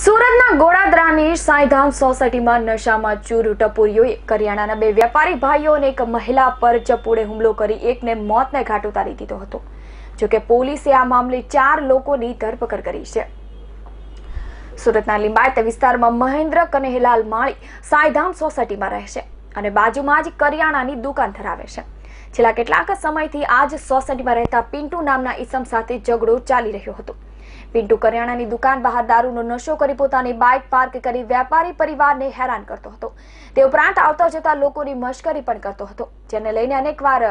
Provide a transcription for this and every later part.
સુરતના ગોળાદરાની સાંઈધામ સોસાયટીમાં નશામાં ચૂર ટપોરીઓએ કરિયાણાના બે વેપારી ભાઈઓ અને એક મહિલા પર ચપોડે હુમલો કરી એકને મોતને ઘાટ ઉતારી દીધો હતો જોકે પોલીસે આ મામલે ચાર લોકોની ધરપકડ કરી છે સુરતના લિંબાયત વિસ્તારમાં મહેન્દ્ર કનેહલાલ માળી સાંઈધામ સોસાયટીમાં રહે છે અને બાજુમાં જ કરિયાણાની દુકાન ધરાવે છે છેલ્લા કેટલાક સમયથી આ જ સોસાયટીમાં રહેતા પિન્ટુ નામના ઈસમ સાથે ઝઘડો ચાલી રહ્યો હતો પિન્ટુ કરિયાણાની દુકાન બહાર દારૂનો નશો કરી પોતાની બાઇક પાર્ક કરી વેપારી પરિવારને હેરાન કરતો હતો તે ઉપરાંત આવતા જતા લોકોની મશ્કરી પણ કરતો હતો જેને લઈને અનેકવાર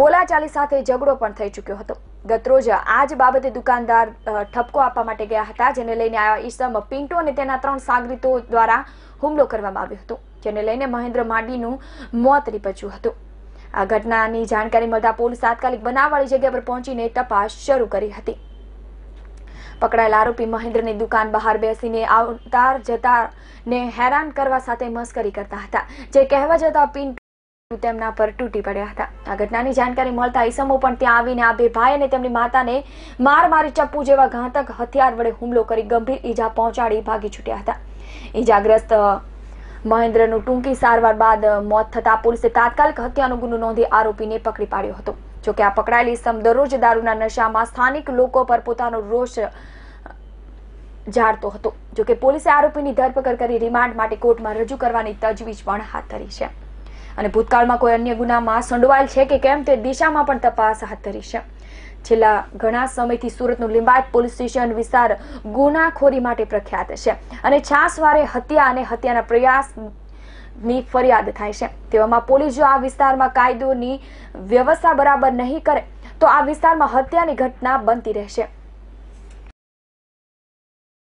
બોલાચાલી સાથે ઝઘડો પણ થઈ ચુક્યો હતો ગતરોજ આ જ બાબતે દુકાનદાર ઠપકો આપવા માટે ગયા હતા જેને લઈને આ ઈસમ પિન્ટુ અને તેના ત્રણ સાગરીતો દ્વારા હુમલો કરવામાં આવ્યો હતો જેને લઈને મહેન્દ્ર માંડીનું મોત નીપજ્યું હતું આ ઘટનાની જાણકારી મળતા પોલીસ તાત્કાલિક બનાવવાળી જગ્યા પર પહોંચીને તપાસ શરૂ કરી હતી પકડાયેલા આરોપી મહેન્દ્રની દુકાન બહાર બેસીને આવતા જતાને હેરાન કરવા સાથે મસ્કરી કરતા હતા જે કહેવા જતા પિન તેમના પર તૂટી પડ્યા હતા આ ઘટનાની જાણકારી મળતા ઈસમો પણ ત્યાં આવીને આ બે ભાઈ અને તેમની માતાને માર મારી ચપ્પુ જેવા ઘાતક હથિયાર વડે હુમલો કરી ગંભીર ઈજા પહોંચાડી ભાગી છૂટ્યા હતા ઈજાગ્રસ્ત મહેન્દ્રનું ટૂંકી સારવાર બાદ મોત થતા પોલીસે તાત્કાલિક હત્યાનો ગુનો નોંધી આરોપીને પકડી પાડ્યો હતો જોકે આ પકડાયેલી સમ દરરોજ દારૂના નશામાં સ્થાનિક લોકો પર પોતાનો રોષ ઝાડતો હતો જો કે પોલીસે આરોપીની ધરપકડ કરી રિમાન્ડ માટે કોર્ટમાં રજૂ કરવાની તજવીજ પણ હાથ ધરી છે અને ભૂતકાળમાં કોઈ અન્ય ગુનામાં સંડોવાયેલ છે કે કેમ તે દિશામાં પણ તપાસ હાથ ધરી છે છેલ્લા ઘણા સમયથી સુરતનું લિંબાયત પોલીસ સ્ટેશન વિસ્તાર ગુનાખોરી માટે પ્રખ્યાત છે અને છાસવારે હત્યા અને હત્યાના પ્રયાસની ફરિયાદ થાય છે તેવામાં પોલીસ જો આ વિસ્તારમાં કાયદોની વ્યવસ્થા બરાબર નહીં કરે તો આ વિસ્તારમાં હત્યાની ઘટના બનતી રહેશે